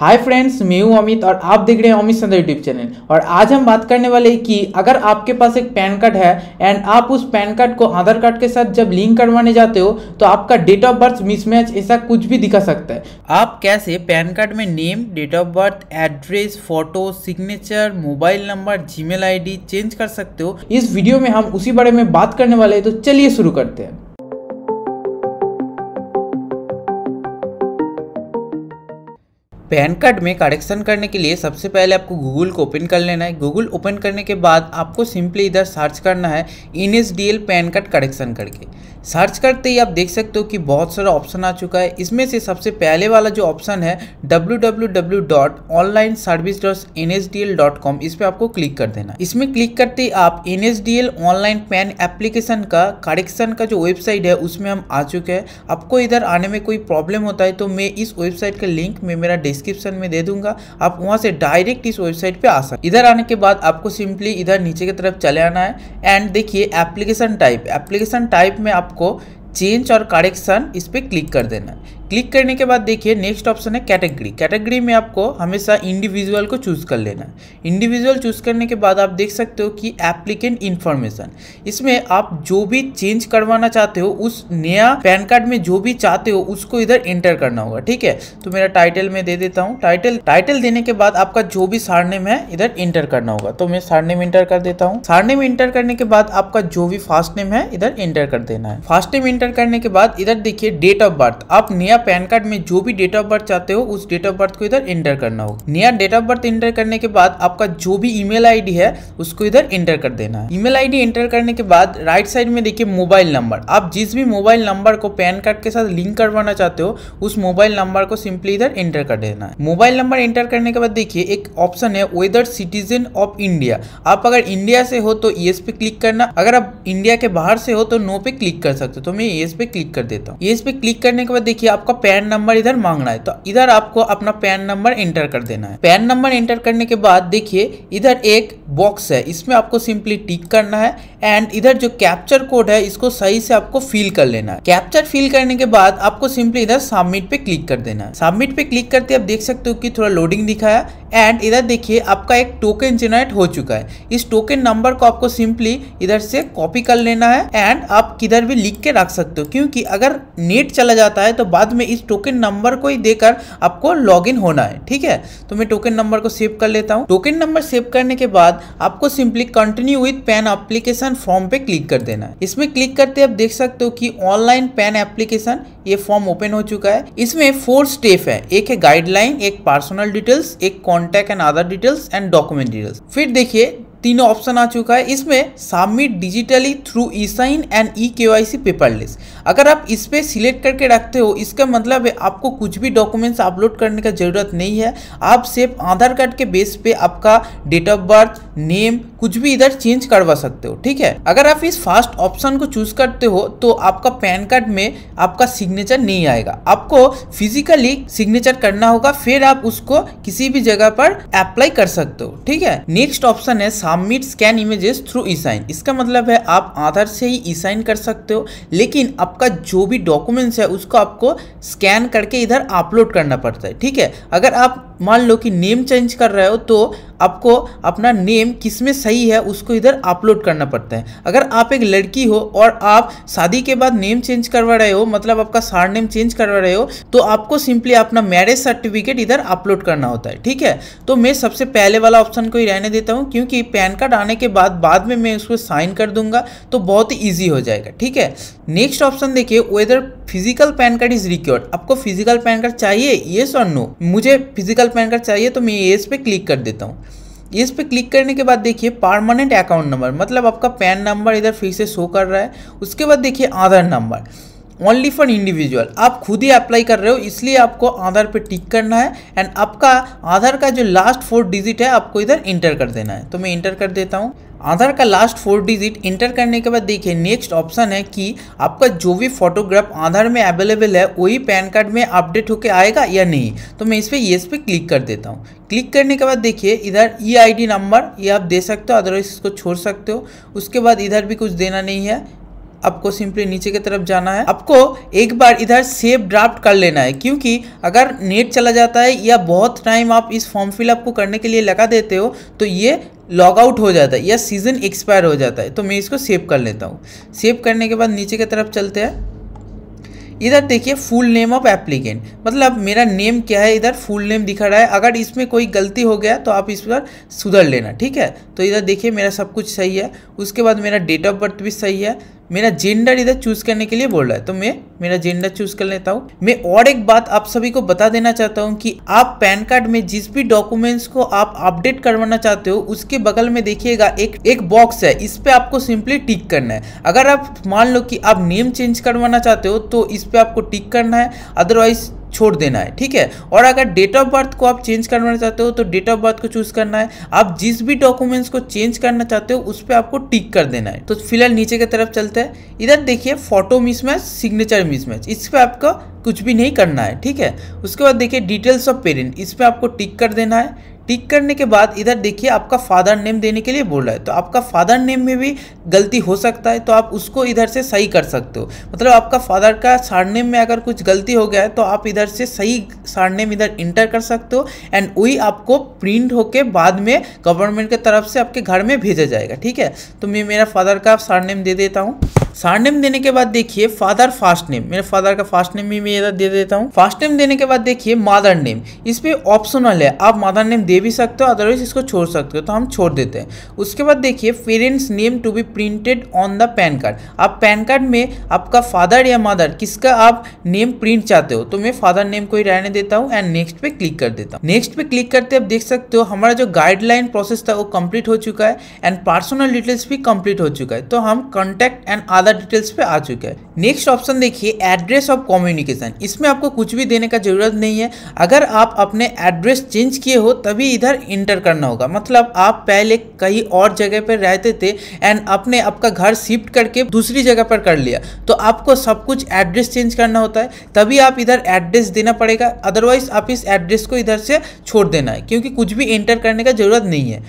hi friends मैं हूं अमित और आप देख रहे हैं अमित चंद्र यूट्यूब चैनल और आज हम बात करने वाले हैं कि अगर आपके पास एक पैन कार्ड है एंड आप उस पैन कार्ड को आधार कार्ड के साथ जब लिंक करवाने जाते हो तो आपका डेट ऑफ बर्थ मिसमैच ऐसा कुछ भी दिखा सकता है आप कैसे पैन कार्ड में name date of birth address photo signature mobile number Gmail change कर सकते हो इस वीडियो में हम उसी बारे में बात करने वाले हैं तो चलिए शुरू करते हैं पैन कार्ड में करेक्शन करने के लिए सबसे पहले आपको गूगल को ओपन कर लेना है गूगल ओपन करने के बाद आपको सिंपली इधर सर्च करना है N S D L PAN card correction करके सर्च करते ही आप देख सकते हो कि बहुत सारा ऑप्शन आ चुका है इसमें से सबसे पहले वाला जो ऑप्शन है W W W dot online service dot N S D L dot com इस पर आपको क्लिक कर देना इसमें क्लिक करते ही आप N S D L online PAN application का करेक्शन का जो वेबसाइट है उसमें हम आ चुके हैं आपको इधर आने में कोई प्रॉब्लम होता है तो मैं इस वेबसाइट का लिंक में मेरा डिस्क्रिप्शन में दे दूंगा आप वहां से डायरेक्ट इस वेबसाइट पे आ सकते इधर आने के बाद आपको सिंपली इधर नीचे की तरफ चले आना है एंड देखिए एप्लीकेशन टाइप एप्लीकेशन टाइप में आपको चेंज और करेक्शन इस पर क्लिक कर देना है क्लिक करने के बाद देखिए नेक्स्ट ऑप्शन है कैटेगरी कैटेगरी में आपको हमेशा इंडिविजुअल को चूज़ कर लेना इंडिविजुअल चूज़ करने के बाद आप देख सकते हो कि एप्लीकेंट इन्फॉर्मेशन इसमें आप जो भी चेंज करवाना चाहते हो उस नया पैन कार्ड में जो भी चाहते हो उसको इधर एंटर करना होगा ठीक है तो मेरा टाइटल में दे देता हूँ टाइटल टाइटल देने के बाद आपका जो भी सारनेम है इधर इंटर करना होगा तो मैं सारनेम एंटर कर देता हूँ सारनेम एंटर करने के बाद आपका जो भी फास्ट नेम है इधर इंटर कर देना है फास्ट नेम एंटर करने के बाद इधर देखिए डेट ऑफ बर्थ आप नया पैन कार्ड में जो भी डेट ऑफ बर्थ चाहते हो उस डेट ऑफ बर्थ को इधर एंटर करना हो नया डेट ऑफ बर्थ एंटर करने के बाद आपका जो भी ईमेल आईडी है उसको इधर एंटर कर देना है ईमेल आईडी एंटर करने के बाद राइट साइड में देखिए मोबाइल नंबर आप जिस भी मोबाइल नंबर को पैन कार्ड के साथ लिंक करवाना चाहते हो उस मोबाइल नंबर को सिंपली इधर एंटर कर देना है मोबाइल नंबर एंटर करने के बाद देखिए एक ऑप्शन है वेदर सिटीजन ऑफ इंडिया आप अगर इंडिया से हो तो ये पे क्लिक करना अगर आप इंडिया के बाहर से हो तो नो पे क्लिक कर सकते हो तो मैं ये पे क्लिक कर देता हूँ ये पे क्लिक करने के बाद देखिए आप आपका पैन नंबर इधर मांगना है तो इधर आपको अपना पैन नंबर इंटर कर देना है पैन नंबर इंटर करने के बाद देखिए इधर एक बॉक्स है इसमें आपको सिंपली टिक करना है एंड इधर जो कैप्चर कोड है इसको सही से आपको फिल कर लेना है कैप्चर फिल करने के बाद आपको सिंपली इधर सबमिट पे क्लिक कर देना है सबमिट पे क्लिक करते आप देख सकते हो कि थोड़ा लोडिंग दिखाया एंड इधर देखिए आपका एक टोकन जेनरेट हो चुका है इस टोकन नंबर को आपको सिंपली इधर से कॉपी कर लेना है एंड आप किधर भी लिख के रख सकते हो क्योंकि अगर नेट चला जाता है तो बाद में इस टोकन नंबर को ही देकर आपको लॉग होना है ठीक है तो मैं टोकन नंबर को सेव कर लेता हूँ टोकन नंबर सेव करने के बाद आपको simply continue with PAN application form पे क्लिक कर देना है इसमें क्लिक करते आप देख सकते हो कि ऑनलाइन पैन एप्लीकेशन ये फॉर्म ओपन हो चुका है इसमें फोर स्टेप है एक है गाइडलाइन एक पर्सनल डिटेल्स एक contact and other details and document details फिर देखिए तीनों ऑप्शन आ चुका है इसमें submit digitally through e sign and e K Y C paperless अगर आप इस पर सिलेक्ट करके रखते हो इसका मतलब है आपको कुछ भी डॉक्यूमेंट्स अपलोड करने का ज़रूरत नहीं है आप सिर्फ आधार कार्ड के बेस पे आपका डेट ऑफ बर्थ नेम कुछ भी इधर चेंज करवा सकते हो ठीक है अगर आप इस फास्ट ऑप्शन को चूज करते हो तो आपका पैन कार्ड में आपका सिग्नेचर नहीं आएगा आपको फिजिकली सिग्नेचर करना होगा फिर आप उसको किसी भी जगह पर अप्लाई कर सकते हो ठीक है नेक्स्ट ऑप्शन है submit scan images through e sign इसका मतलब है आप आधार से ही ई साइन कर सकते हो लेकिन आपका जो भी डॉक्यूमेंट्स है उसको आपको स्कैन करके इधर अपलोड करना पड़ता है ठीक है अगर आप मान लो कि नेम चेंज कर रहे हो तो आपको अपना नेम किसमें सही है उसको इधर अपलोड करना पड़ता है अगर आप एक लड़की हो और आप शादी के बाद नेम चेंज करवा रहे हो मतलब आपका सार नेम चेंज करवा रहे हो तो आपको सिंपली अपना मैरिज सर्टिफिकेट इधर अपलोड करना होता है ठीक है तो मैं सबसे पहले वाला ऑप्शन को ही रहने देता हूँ क्योंकि पैन कार्ड आने के बाद बाद में मैं उसको साइन कर दूंगा तो बहुत ही ईजी हो जाएगा ठीक है नेक्स्ट ऑप्शन देखिए whether physical PAN card is required आपको फिजिकल पैन कार्ड चाहिए येस और नो मुझे फिजिकल पैन कार्ड चाहिए तो मैं येस पे क्लिक कर देता हूँ इस पर क्लिक करने के बाद देखिए परमानेंट अकाउंट नंबर मतलब आपका पैन नंबर इधर फिर से शो कर रहा है उसके बाद देखिए Aadhaar number only for individual आप खुद ही अप्लाई कर रहे हो इसलिए आपको आधार पे टिक करना है एंड आपका आधार का जो लास्ट फोर डिजिट है आपको इधर इंटर कर देना है तो मैं इंटर कर देता हूँ आधार का लास्ट फोर डिजिट इंटर करने के बाद देखिए नेक्स्ट ऑप्शन है कि आपका जो भी फोटोग्राफ आधार में अवेलेबल है वही पैन कार्ड में अपडेट होकर आएगा या नहीं तो मैं इस पर येस पे क्लिक कर देता हूँ क्लिक करने के बाद देखिए इधर ई आई डी नंबर ये आप दे सकते हो अदरवाइज इसको छोड़ सकते हो उसके बाद इधर भी कुछ देना नहीं है आपको सिंपली नीचे की तरफ जाना है आपको एक बार इधर सेव ड्राफ्ट कर लेना है क्योंकि अगर नेट चला जाता है या बहुत टाइम आप इस फॉर्म फिलअप को करने के लिए लगा देते हो तो ये लॉग आउट हो जाता है या सीज़न एक्सपायर हो जाता है तो मैं इसको सेव कर लेता हूँ सेव करने के बाद नीचे की तरफ चलते हैं इधर देखिए फुल नेम ऑफ एप्लीकेंट मतलब मेरा नेम क्या है इधर फुल नेम दिखा रहा है अगर इसमें कोई गलती हो गया तो आप इस पर सुधर लेना ठीक है तो इधर देखिए मेरा सब कुछ सही है उसके बाद मेरा डेट ऑफ बर्थ भी सही है मेरा जेंडर इधर चूज़ करने के लिए बोल रहा है तो मैं मेरा जेंडर चूज़ कर लेता हूँ मैं और एक बात आप सभी को बता देना चाहता हूँ कि आप पैन कार्ड में जिस भी डॉक्यूमेंट्स को आप अपडेट करवाना चाहते हो उसके बगल में देखिएगा एक एक बॉक्स है इस पे आपको सिंपली टिक करना है अगर आप मान लो कि आप नेम चेंज करवाना चाहते हो तो इस पे आपको टिक करना है अदरवाइज छोड़ देना है ठीक है और अगर डेट ऑफ बर्थ को आप चेंज करवाना चाहते हो तो डेट ऑफ बर्थ को चूज करना है आप जिस भी डॉक्यूमेंट्स को चेंज करना चाहते हो उस पर आपको टिक कर देना है तो फिलहाल नीचे की तरफ चलते हैं इधर देखिए फोटो मिसमैच सिग्नेचर मिसमैच इस पर आपका कुछ भी नहीं करना है ठीक है उसके बाद देखिए डिटेल्स ऑफ पेरेंट इस पर आपको टिक कर देना है टिक करने के बाद इधर देखिए आपका फादर नेम देने के लिए बोल रहा है तो आपका फादर नेम में भी गलती हो सकता है तो आप उसको इधर से सही कर सकते हो मतलब आपका फादर का सारनेम में अगर कुछ गलती हो गया है तो आप इधर से सही सारनेम इधर इंटर कर सकते हो एंड वही आपको प्रिंट होके बाद में गवर्नमेंट के तरफ से आपके घर में भेजा जाएगा ठीक है तो मैं मेरा फादर का सारनेम दे देता हूँ नेम देने के बाद देखिए फादर फास्ट नेम मेरे फादर का फास्ट नेम भी मैं दे देता हूँ फास्ट नेम देने के बाद देखिए मदर नेम इस पर ऑप्शनल है आप मदर नेम दे भी सकते हो अदरवाइज इसको छोड़ सकते हो तो हम छोड़ देते हैं उसके बाद देखिए parents name to be printed on the PAN card आप पैन कार्ड में आपका फादर या मदर किसका आप नेम प्रिंट चाहते हो तो मैं फादर नेम को ही रहने देता हूँ एंड नेक्स्ट पे क्लिक कर देता हूँ नेक्स्ट पे क्लिक करते आप देख सकते हो हमारा जो गाइडलाइन प्रोसेस था वो कम्प्लीट हो चुका है एंड पर्सनल डिटेल्स भी कम्प्लीट हो चुका है तो हम कॉन्टैक्ट एंड अदर ज़्यादा डिटेल्स पे आ चुका है नेक्स्ट ऑप्शन देखिए एड्रेस ऑफ कम्युनिकेशन इसमें आपको कुछ भी देने का ज़रूरत नहीं है अगर आप अपने एड्रेस चेंज किए हो तभी इधर इंटर करना होगा मतलब आप पहले कहीं और जगह पर रहते थे एंड अपने आपका घर शिफ्ट करके दूसरी जगह पर कर लिया तो आपको सब कुछ एड्रेस चेंज करना होता है तभी आप इधर एड्रेस देना पड़ेगा अदरवाइज आप इस एड्रेस को इधर से छोड़ देना है क्योंकि कुछ भी इंटर करने का ज़रूरत नहीं है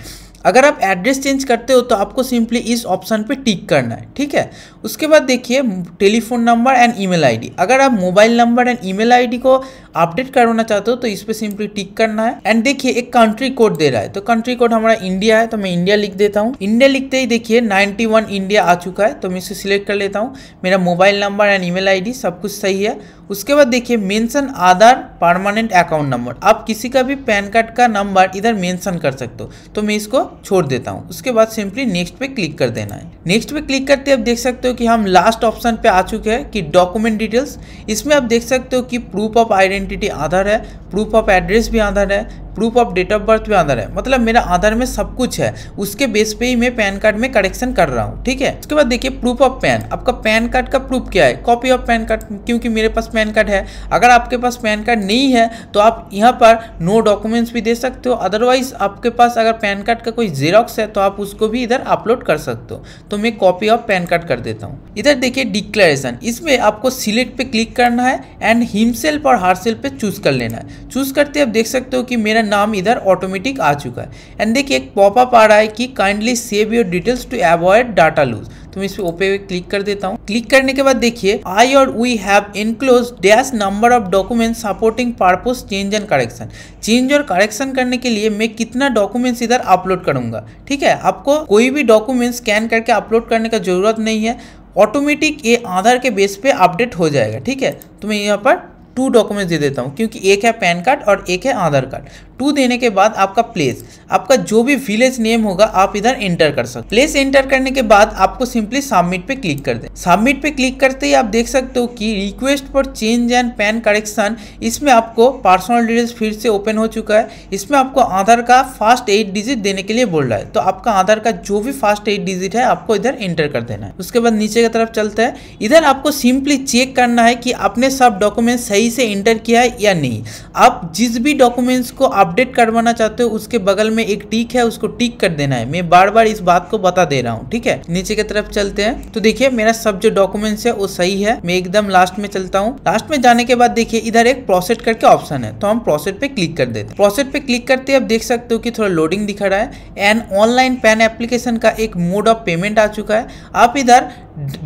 अगर आप एड्रेस चेंज करते हो तो आपको सिंपली इस ऑप्शन पे टिक करना है ठीक है उसके बाद देखिए telephone number and email ID अगर आप mobile number and email ID को अपडेट करवाना चाहते हो तो इस पर सिंपली टिक करना है एंड देखिए एक कंट्री कोड दे रहा है तो कंट्री कोड हमारा इंडिया है तो मैं इंडिया लिख देता हूँ इंडिया लिखते ही देखिए नाइन्टी इंडिया आ चुका है तो मैं इसे सिलेक्ट कर लेता हूँ मेरा mobile number and email सब कुछ सही है उसके बाद देखिए mention Aadhaar permanent account number आप किसी का भी पैन कार्ड का नंबर इधर मेंशन कर सकते हो तो मैं इसको छोड़ देता हूँ उसके बाद सिंपली नेक्स्ट पे क्लिक कर देना है नेक्स्ट पे क्लिक करते आप देख सकते हो कि हम लास्ट ऑप्शन पे आ चुके हैं कि डॉक्यूमेंट डिटेल्स इसमें आप देख सकते हो कि प्रूफ ऑफ आइडेंटिटी आधार है प्रूफ ऑफ एड्रेस भी आधार है proof of date of birth भी आधार है मतलब मेरा आधार में सब कुछ है उसके बेस पे ही मैं पैन कार्ड में करेक्शन कर रहा हूँ ठीक है उसके बाद देखिए प्रूफ ऑफ पैन आपका पैन कार्ड का प्रूफ क्या है कॉपी ऑफ पैन कार्ड क्योंकि मेरे पास पैन कार्ड है अगर आपके पास पैन कार्ड नहीं है तो आप यहाँ पर नो डॉक्यूमेंट्स भी दे सकते हो अदरवाइज आपके पास अगर पैन कार्ड का कोई जेरोक्स है तो आप उसको भी इधर अपलोड कर सकते हो तो मैं कॉपी ऑफ पैन कार्ड कर देता हूँ इधर देखिए डिक्लेरेशन इसमें आपको सिलेक्ट पे क्लिक करना है एंड हिमसेल्फ और हारसेल्फ पे चूज कर लेना है चूज करते आप देख सकते हो कि मेरा नाम इधर ऑटोमेटिक आ चुका है एंड देखिए एक पॉपअप आ रहा है कि kindly save your details to avoid data lose तो मैं इस पर ओपे क्लिक कर देता हूँ क्लिक करने के बाद देखिए आई और we have enclose dash number of document supporting purpose change and correction change और करेक्शन करने के लिए मैं कितना डॉक्यूमेंट्स इधर अपलोड करूंगा ठीक है आपको कोई भी डॉक्यूमेंट स्कैन करके अपलोड करने का जरूरत नहीं है ऑटोमेटिक ये आधार के बेस पे अपडेट हो जाएगा ठीक है तो मैं यहाँ पर टू डॉक्यूमेंट्स दे देता हूँ क्योंकि एक है पैन कार्ड और एक है आधार कार्ड टू देने के बाद आपका प्लेस आपका जो भी विलेज नेम होगा आप इधर एंटर कर सकते प्लेस एंटर करने के बाद आपको सिंपली सबमिट पे क्लिक कर दे सबमिट पे क्लिक करते ही आप देख सकते हो कि request for change and PAN correction इसमें आपको पर्सनल डिटेल्स फिर से ओपन हो चुका है इसमें आपको आधार का फास्ट एट डिजिट देने के लिए बोल रहा है तो आपका आधार का जो भी फास्ट एट डिजिट है आपको इधर एंटर कर देना है उसके बाद नीचे की तरफ चलते हैं इधर आपको सिंपली चेक करना है कि आपने सब डॉक्यूमेंट सही सही से इंटर किया है या नहीं आप जिस भी डॉक्यूमेंट्स को अपडेट करवाना चाहते हो उसके बगल में एक टिक है उसको टिक कर देना है मैं बार बार इस बात को बता दे रहा हूँ ठीक है नीचे की तरफ चलते हैं तो देखिए मेरा सब जो डॉक्यूमेंट्स है वो सही है मैं एकदम लास्ट में चलता हूँ लास्ट में जाने के बाद देखिए इधर एक प्रोसेट करके ऑप्शन है तो हम प्रोसेट पे क्लिक कर देते प्रोसेट पे क्लिक करते आप देख सकते हो कि थोड़ा लोडिंग दिखा रहा है एंड ऑनलाइन पैन एप्लीकेशन का एक मोड ऑफ पेमेंट आ चुका है आप इधर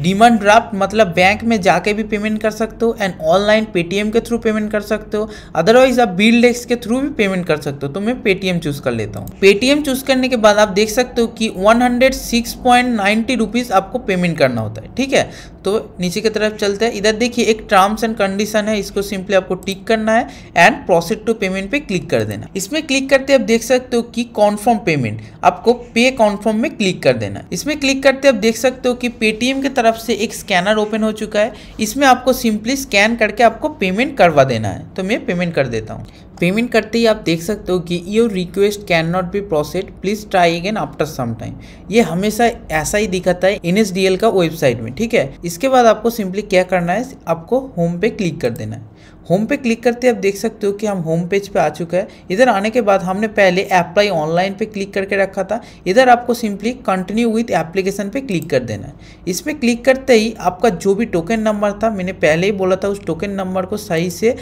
डिमांड ड्राफ्ट मतलब बैंक में जाके भी पेमेंट कर सकते हो एंड ऑनलाइन पेटीएम के थ्रू पेमेंट कर सकते हो अदरवाइज आप बिल डेस्क के थ्रू भी पेमेंट कर सकते हो तो मैं पेटीएम चूज कर लेता हूँ पेटीएम चूज करने के बाद आप देख सकते हो कि one hundred six point rupees आपको पेमेंट करना होता है ठीक है तो नीचे की तरफ चलते हैं इधर देखिए एक टर्म्स एंड कंडीशन है इसको सिंपली आपको टिक करना है एंड प्रोसेड टू पेमेंट पे क्लिक कर देना इसमें क्लिक करते आप देख सकते हो कि कॉन्फर्म पेमेंट आपको पे कॉन्फर्म में क्लिक कर देना इसमें क्लिक करते आप देख सकते हो कि पेटीएम की तरफ से एक स्कैनर ओपन हो चुका है इसमें आपको सिंपली स्कैन करके आपको पेमेंट करवा देना है तो मैं पेमेंट कर देता हूँ पेमेंट करते ही आप देख सकते हो कि your request cannot be processed please try again after some time ये हमेशा ऐसा ही दिखाता है एन का वेबसाइट में ठीक है इसके बाद आपको सिंपली क्या करना है आपको होम पे क्लिक कर देना है होम पे क्लिक करते आप देख सकते हो कि हम होम पेज पे आ चुका है इधर आने के बाद हमने पहले अप्लाई ऑनलाइन पे क्लिक करके रखा था इधर आपको सिंपली कंटिन्यू विथ एप्लीकेशन पे क्लिक कर देना है इस पर क्लिक करते ही आपका जो भी टोकन नंबर था मैंने पहले ही बोला था उस टोकन नंबर को सही से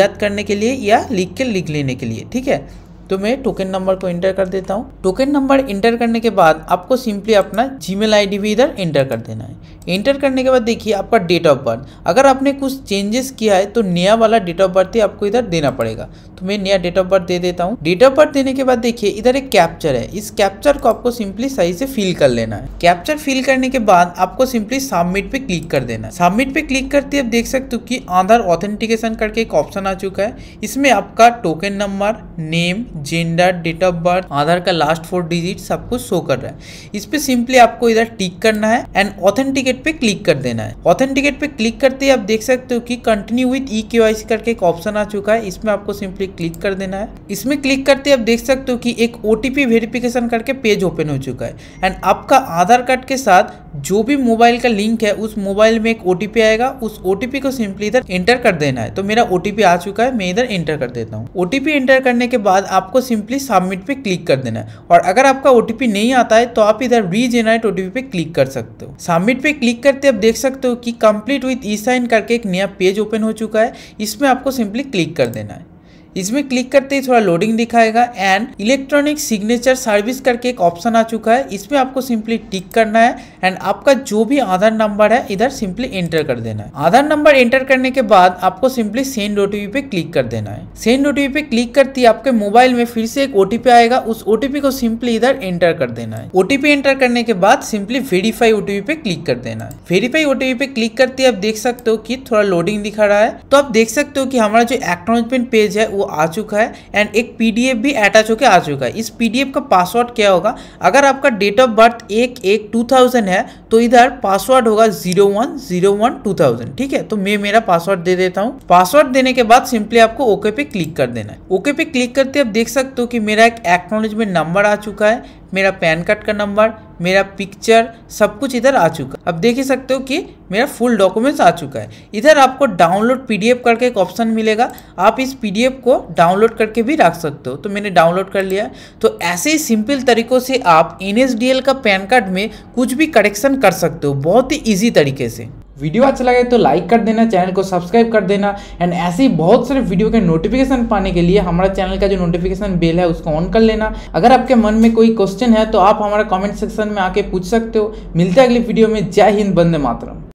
याद करने के लिए या लिख के लिख लेने के लिए ठीक है तो मैं टोकन नंबर को इंटर कर देता हूँ टोकन नंबर इंटर करने के बाद आपको सिंपली अपना जीमेल आईडी भी इधर इंटर कर देना है इंटर करने के बाद देखिए आपका डेट ऑफ बर्थ अगर आपने कुछ चेंजेस किया है तो नया वाला डेट ऑफ बर्थ ही आपको इधर देना पड़ेगा तो मैं नया डेट ऑफ बर्थ दे देता हूँ डेट ऑफ बर्थ देने के बाद देखिए इधर एक कैप्चर है इस कैप्चर को आपको सिंपली सही से फिल कर लेना है कैप्चर फिल करने के बाद आपको सिंपली सबमिट पे क्लिक कर देना है सबमिट पे क्लिक करते आप देख सकते हो कि आधार ऑथेंटिकेशन करके एक ऑप्शन आ चुका है इसमें आपका token number name gender date of birth Aadhaar का लास्ट फोर डिजिट सब कुछ शो कर रहा है इस पर सिंपली आपको इधर टिक करना है एंड ऑथेंटिकेट पे क्लिक कर देना है ऑथेंटिकेट पे क्लिक करते ही आप देख सकते हो कि कंटिन्यू विथ ई के करके एक ऑप्शन आ चुका है इसमें आपको सिंपली क्लिक कर देना है इसमें क्लिक करते आप देख सकते हो कि एक ओ वेरिफिकेशन करके पेज ओपन हो चुका है एंड आपका आधार कार्ड के साथ जो भी मोबाइल का लिंक है उस मोबाइल में एक ओ आएगा उस ओ को सिंपली इधर एंटर कर देना है तो मेरा ओ आ चुका है मैं इधर एंटर कर देता हूँ ओ एंटर करने के बाद आप आपको सिंपली सबमिट पे क्लिक कर देना है और अगर आपका ओ नहीं आता है तो आप इधर रीजेनरेट ओ पे क्लिक कर सकते हो सबमिट पे क्लिक करते आप देख सकते हो कि कंप्लीट विथ ई साइन करके एक नया पेज ओपन हो चुका है इसमें आपको सिंपली क्लिक कर देना है इसमें क्लिक करते ही थोड़ा लोडिंग दिखाएगा एंड इलेक्ट्रॉनिक सिग्नेचर सर्विस करके एक ऑप्शन आ चुका है इसमें आपको सिंपली टिक करना है एंड आपका जो भी आधार नंबर है इधर सिंपली एंटर कर देना है आधार नंबर एंटर करने के बाद आपको सिंपली सेंड ओटीपी पे क्लिक कर देना है सेंड ओटीपी पे क्लिक करते ही आपके मोबाइल में फिर से एक ओटीपी आएगा उस ओटीपी को सिंपली इधर एंटर कर देना है ओटीपी एंटर करने के बाद सिंपली वेरीफाई ओटीपी पे क्लिक कर देना है वेरीफाई ओटीपी पे क्लिक करते आप देख सकते हो कि थोड़ा लोडिंग दिखा रहा है तो आप देख सकते हो कि हमारा जो एक्नोलॉजमेंट पेज है वो आ चुका है एंड एक पीडीएफ भी अटैच होकर आ चुका है इस पीडीएफ का पासवर्ड क्या होगा अगर आपका डेट ऑफ बर्थ एक एक टू थाउजेंड है तो इधर पासवर्ड होगा zero one zero one two thousand ठीक है तो मैं मेरा पासवर्ड दे देता हूँ पासवर्ड देने के बाद सिंपली आपको ओके पे क्लिक कर देना है ओके पे क्लिक करते आप देख सकते हो कि मेरा एक एक्नोलेजमेंट नंबर आ चुका है मेरा पैन कार्ड का नंबर मेरा पिक्चर सब कुछ इधर आ चुका अब देख ही सकते हो कि मेरा फुल डॉक्यूमेंट्स आ चुका है इधर आपको डाउनलोड पीडीएफ करके एक ऑप्शन मिलेगा आप इस पीडीएफ को डाउनलोड करके भी रख सकते हो तो मैंने डाउनलोड कर लिया तो ऐसे ही सिंपल तरीकों से आप एन का पैन कार्ड में कुछ भी करेक्शन कर सकते हो बहुत ही ईजी तरीके से वीडियो अच्छा लगे तो लाइक कर देना चैनल को सब्सक्राइब कर देना एंड ऐसे ही बहुत सारे वीडियो के नोटिफिकेशन पाने के लिए हमारा चैनल का जो नोटिफिकेशन बेल है उसको ऑन कर लेना अगर आपके मन में कोई क्वेश्चन है तो आप हमारा कमेंट सेक्शन में आके पूछ सकते हो मिलते हैं अगली वीडियो में जय हिंद बंदे मातरम